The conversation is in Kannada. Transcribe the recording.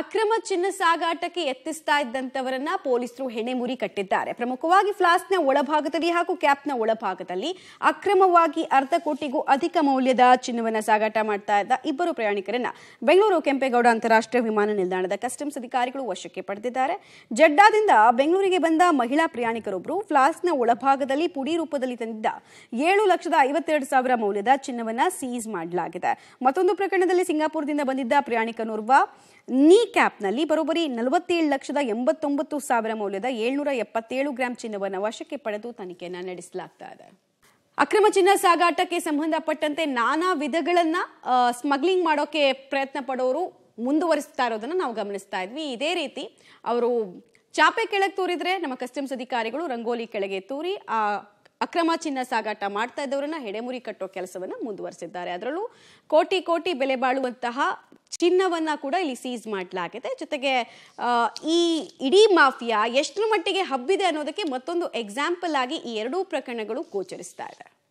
ಅಕ್ರಮ ಚಿನ್ನ ಸಾಗಾಟಕ್ಕೆ ಯತ್ನಿಸ್ತಾ ಇದ್ದಂಥವರನ್ನ ಪೊಲೀಸರು ಹೆಣೆ ಮುರಿ ಕಟ್ಟಿದ್ದಾರೆ ಪ್ರಮುಖವಾಗಿ ಫ್ಲಾಸ್ನ ಒಳಭಾಗದಲ್ಲಿ ಹಾಗೂ ಕ್ಯಾಪ್ನ ಒಳಭಾಗದಲ್ಲಿ ಅಕ್ರಮವಾಗಿ ಅರ್ಧ ಕೋಟಿಗೂ ಅಧಿಕ ಮೌಲ್ಯದ ಚಿನ್ನವನ್ನ ಸಾಗಾಟ ಮಾಡ್ತಾ ಇದ್ದ ಇಬ್ಬರು ಪ್ರಯಾಣಿಕರನ್ನ ಬೆಂಗಳೂರು ಕೆಂಪೇಗೌಡ ಅಂತಾರಾಷ್ಟ್ರೀಯ ವಿಮಾನ ನಿಲ್ದಾಣದ ಕಸ್ಟಮ್ಸ್ ಅಧಿಕಾರಿಗಳು ವಶಕ್ಕೆ ಪಡೆದಿದ್ದಾರೆ ಜಡ್ಡಾದಿಂದ ಬೆಂಗಳೂರಿಗೆ ಬಂದ ಮಹಿಳಾ ಪ್ರಯಾಣಿಕರೊಬ್ಬರು ಫ್ಲಾಸ್ನ ಒಳಭಾಗದಲ್ಲಿ ಪುಡಿ ರೂಪದಲ್ಲಿ ತಂದಿದ್ದ ಏಳು ಲಕ್ಷದ ಐವತ್ತೆರಡು ಸಾವಿರ ಮೌಲ್ಯದ ಚಿನ್ನವನ್ನ ಸೀಸ್ ಮಾಡಲಾಗಿದೆ ಮತ್ತೊಂದು ಪ್ರಕರಣದಲ್ಲಿ ಸಿಂಗಾಪುರದಿಂದ ಬಂದಿದ್ದ ಪ್ರಯಾಣಿಕನೋರ್ವ ನೀ ಕ್ಯಾಪ್ನಲ್ಲಿ ಬರೋಬರಿ ನಲವತ್ತೇಳು ಲಕ್ಷದ ಎಂಬತ್ತೊಂಬತ್ತು ಸಾವಿರ ಮೌಲ್ಯದ ಏಳ್ನೂರ ಎಪ್ಪತ್ತೇಳು ಗ್ರಾಂ ಚಿನ್ನವನ್ನು ವಶಕ್ಕೆ ಪಡೆದು ತನಿಖೆಯನ್ನು ನಡೆಸಲಾಗ್ತಾ ಇದೆ ಅಕ್ರಮ ಚಿನ್ನ ಸಾಗಾಟಕ್ಕೆ ಸಂಬಂಧಪಟ್ಟಂತೆ ನಾನಾ ವಿಧಗಳನ್ನ ಸ್ಮಗ್ಲಿಂಗ್ ಮಾಡೋಕೆ ಪ್ರಯತ್ನ ಪಡೋರು ಮುಂದುವರಿಸ್ತಾ ಇರೋದನ್ನ ನಾವು ಗಮನಿಸ್ತಾ ಇದ್ವಿ ಇದೇ ರೀತಿ ಅವರು ಚಾಪೆ ಕೆಳಗೆ ತೂರಿದ್ರೆ ನಮ್ಮ ಕಸ್ಟಮ್ಸ್ ಅಧಿಕಾರಿಗಳು ರಂಗೋಲಿ ಕೆಳಗೆ ತೂರಿ ಆ ಅಕ್ರಮ ಚಿನ್ನ ಸಾಗಾಟ ಮಾಡ್ತಾ ಇದ್ದವರನ್ನ ಹೆಡೆಮುರಿ ಕಟ್ಟೋ ಕೆಲಸವನ್ನ ಮುಂದುವರೆಸಿದ್ದಾರೆ ಅದರಲ್ಲೂ ಕೋಟಿ ಕೋಟಿ ಬೆಲೆ ಬಾಳುವಂತಹ ಚಿನ್ನವನ್ನ ಕೂಡ ಇಲ್ಲಿ ಸೀಸ್ ಮಾಡಲಾಗಿದೆ ಜೊತೆಗೆ ಈ ಇಡೀ ಮಾಫಿಯಾ ಎಷ್ಟರ ಮಟ್ಟಿಗೆ ಹಬ್ಬಿದೆ ಅನ್ನೋದಕ್ಕೆ ಮತ್ತೊಂದು ಎಕ್ಸಾಂಪಲ್ ಆಗಿ ಈ ಎರಡೂ ಪ್ರಕರಣಗಳು ಗೋಚರಿಸ್ತಾ ಇದೆ